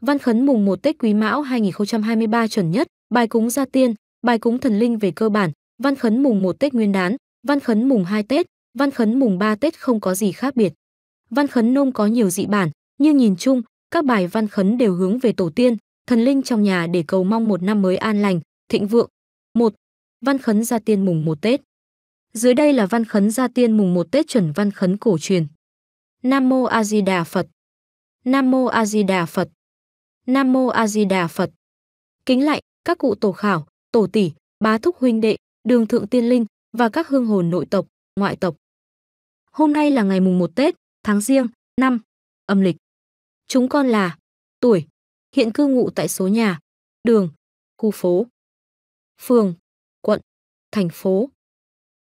Văn khấn mùng 1 Tết Quý Mão 2023 chuẩn nhất, bài cúng gia tiên, bài cúng thần linh về cơ bản, văn khấn mùng 1 Tết Nguyên đán, văn khấn mùng 2 Tết, văn khấn mùng 3 Tết không có gì khác biệt. Văn khấn nôm có nhiều dị bản, nhưng nhìn chung, các bài văn khấn đều hướng về tổ tiên, thần linh trong nhà để cầu mong một năm mới an lành, thịnh vượng. 1. Văn khấn gia tiên mùng 1 Tết. Dưới đây là văn khấn gia tiên mùng 1 Tết chuẩn văn khấn cổ truyền. Nam mô A Di Đà Phật. Nam mô A Di Đà Phật. Nam Mô A Di Đà Phật. Kính lạy các cụ tổ khảo, tổ tỷ, bá thúc huynh đệ, đường thượng tiên linh và các hương hồn nội tộc, ngoại tộc. Hôm nay là ngày mùng 1 Tết, tháng Giêng, năm âm lịch. Chúng con là tuổi, hiện cư ngụ tại số nhà, đường, khu phố, phường, quận, thành phố.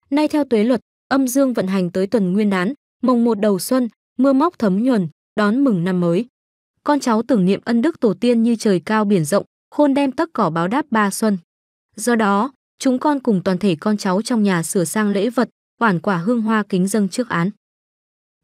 Nay theo tuế luật, âm dương vận hành tới tuần nguyên đán, mùng một đầu xuân, mưa móc thấm nhuần, đón mừng năm mới con cháu tưởng niệm ân đức tổ tiên như trời cao biển rộng, khôn đem tất cỏ báo đáp ba xuân. Do đó, chúng con cùng toàn thể con cháu trong nhà sửa sang lễ vật, hoàn quả hương hoa kính dâng trước án.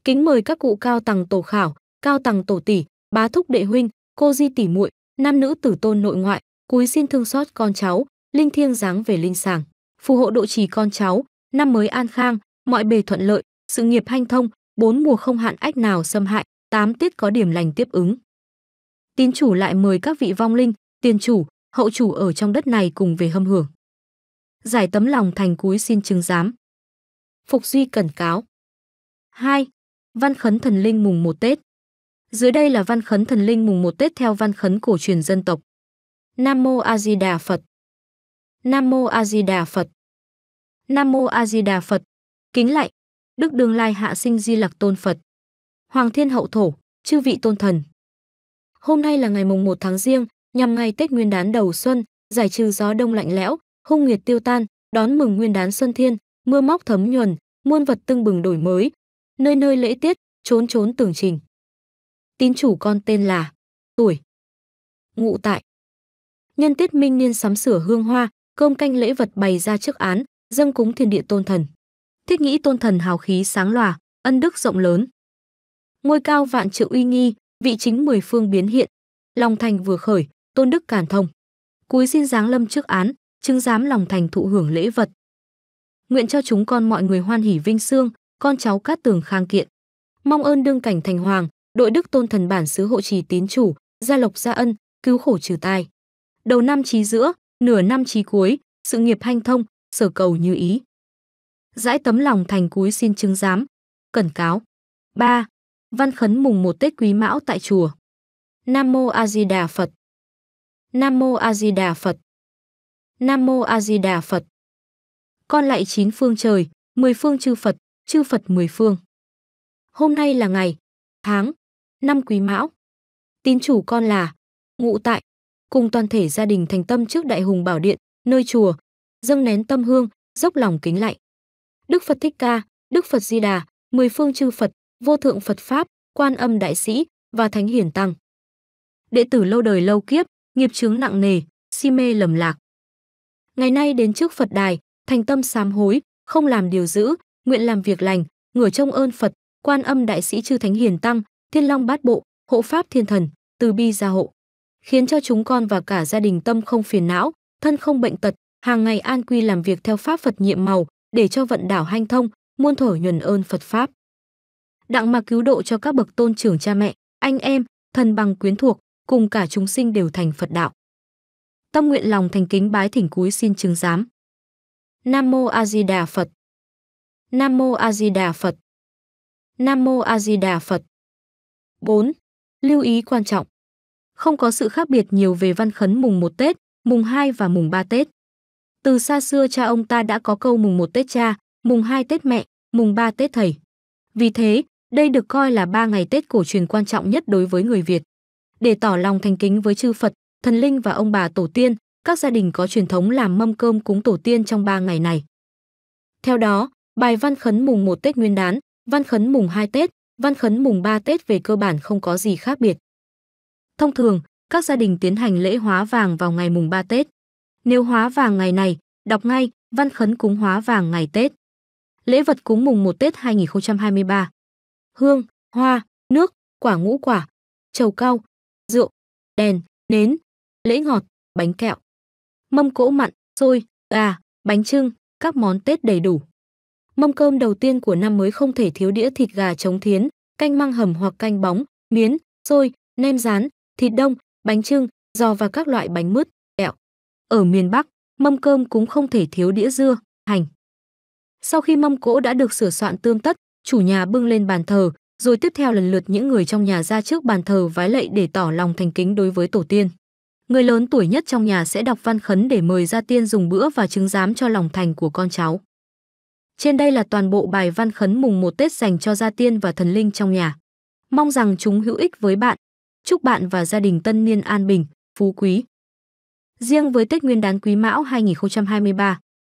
Kính mời các cụ cao tầng tổ khảo, cao tầng tổ tỷ, bá thúc đệ huynh, cô di tỷ muội, nam nữ tử tôn nội ngoại, cúi xin thương xót con cháu, linh thiêng dáng về linh sàng, phù hộ độ trì con cháu, năm mới an khang, mọi bề thuận lợi, sự nghiệp hanh thông, bốn mùa không hạn ách nào xâm hại, tám tiết có điểm lành tiếp ứng tín chủ lại mời các vị vong linh, tiền chủ, hậu chủ ở trong đất này cùng về hâm hưởng. Giải tấm lòng thành cúi xin chứng giám. Phục Duy cẩn cáo. 2. Văn khấn thần linh mùng 1 Tết. Dưới đây là văn khấn thần linh mùng 1 Tết theo văn khấn cổ truyền dân tộc. Nam mô A Di Đà Phật. Nam mô A Di Đà Phật. Nam mô A Di Đà Phật. Kính lạy Đức Đường Lai hạ sinh Di Lặc Tôn Phật. Hoàng Thiên Hậu Thổ, chư vị tôn thần. Hôm nay là ngày mùng 1 tháng riêng, nhằm ngày Tết Nguyên đán đầu xuân, giải trừ gió đông lạnh lẽo, hung nguyệt tiêu tan, đón mừng Nguyên đán xuân thiên, mưa móc thấm nhuần, muôn vật tưng bừng đổi mới. Nơi nơi lễ tiết, trốn trốn tưởng trình. Tín chủ con tên là Tuổi Ngụ tại Nhân tiết minh niên sắm sửa hương hoa, cơm canh lễ vật bày ra trước án, dâng cúng thiên địa tôn thần. Thiết nghĩ tôn thần hào khí sáng lòa, ân đức rộng lớn. Ngôi cao vạn triệu uy nghi, vị chính mười phương biến hiện. Lòng thành vừa khởi, tôn đức cản thông. Cúi xin giáng lâm trước án, chứng giám lòng thành thụ hưởng lễ vật. Nguyện cho chúng con mọi người hoan hỉ vinh xương, con cháu cát tường khang kiện. Mong ơn đương cảnh thành hoàng, đội đức tôn thần bản xứ hộ trì tín chủ, gia lộc gia ân, cứu khổ trừ tai. Đầu năm trí giữa, nửa năm trí cuối, sự nghiệp hanh thông, sở cầu như ý. Giải tấm lòng thành cúi xin chứng giám, cẩn cáo. ba Văn khấn mùng một Tết Quý Mão tại chùa. Nam mô A Di Đà Phật. Nam mô A Di Đà Phật. Nam mô A Di Đà Phật. Con lạy chín phương trời, mười phương chư Phật, chư Phật mười phương. Hôm nay là ngày, tháng, năm Quý Mão. Tín chủ con là Ngụ Tại, cùng toàn thể gia đình thành tâm trước Đại Hùng Bảo Điện, nơi chùa, dâng nén tâm hương, dốc lòng kính lạy. Đức Phật Thích Ca, Đức Phật Di Đà, mười phương chư Phật, vô thượng Phật Pháp, quan âm đại sĩ và thánh hiển tăng. Đệ tử lâu đời lâu kiếp, nghiệp chướng nặng nề, si mê lầm lạc. Ngày nay đến trước Phật đài, thành tâm sám hối, không làm điều dữ, nguyện làm việc lành, ngửa trông ơn Phật, quan âm đại sĩ chư thánh hiền tăng, thiên long bát bộ, hộ pháp thiên thần, từ bi gia hộ. Khiến cho chúng con và cả gia đình tâm không phiền não, thân không bệnh tật, hàng ngày an quy làm việc theo pháp Phật nhiệm màu, để cho vận đảo hanh thông, muôn thổi nhuần ơn Phật Pháp đặng mà cứu độ cho các bậc tôn trưởng cha mẹ, anh em, thần bằng quyến thuộc, cùng cả chúng sinh đều thành Phật đạo. Tâm nguyện lòng thành kính bái thỉnh cúi xin chứng giám. Nam mô A Di Đà Phật. Nam mô A Di Đà Phật. Nam mô A Di Đà Phật. 4. Lưu ý quan trọng. Không có sự khác biệt nhiều về văn khấn mùng 1 Tết, mùng 2 và mùng 3 Tết. Từ xa xưa cha ông ta đã có câu mùng 1 Tết cha, mùng 2 Tết mẹ, mùng 3 Tết thầy. Vì thế, đây được coi là ba ngày Tết cổ truyền quan trọng nhất đối với người Việt. Để tỏ lòng thành kính với chư Phật, thần linh và ông bà tổ tiên, các gia đình có truyền thống làm mâm cơm cúng tổ tiên trong ba ngày này. Theo đó, bài văn khấn mùng 1 Tết Nguyên đán, văn khấn mùng 2 Tết, văn khấn mùng 3 Tết về cơ bản không có gì khác biệt. Thông thường, các gia đình tiến hành lễ hóa vàng vào ngày mùng 3 Tết. Nếu hóa vàng ngày này, đọc ngay văn khấn cúng hóa vàng ngày Tết. Lễ vật cúng mùng 1 Tết 2023 hương, hoa, nước, quả ngũ quả, trầu cao, rượu, đèn, nến, lễ ngọt, bánh kẹo, mâm cỗ mặn, xôi, gà, bánh trưng, các món Tết đầy đủ. Mâm cơm đầu tiên của năm mới không thể thiếu đĩa thịt gà trống thiến, canh măng hầm hoặc canh bóng, miến, xôi, nem rán, thịt đông, bánh trưng, giò và các loại bánh mứt, kẹo. Ở miền Bắc, mâm cơm cũng không thể thiếu đĩa dưa, hành. Sau khi mâm cỗ đã được sửa soạn tươm tất, chủ nhà bưng lên bàn thờ, rồi tiếp theo lần lượt những người trong nhà ra trước bàn thờ vái lạy để tỏ lòng thành kính đối với tổ tiên. Người lớn tuổi nhất trong nhà sẽ đọc văn khấn để mời gia tiên dùng bữa và chứng giám cho lòng thành của con cháu. Trên đây là toàn bộ bài văn khấn mùng một Tết dành cho gia tiên và thần linh trong nhà. Mong rằng chúng hữu ích với bạn. Chúc bạn và gia đình tân niên an bình, phú quý. Riêng với Tết Nguyên đán Quý Mão 2023,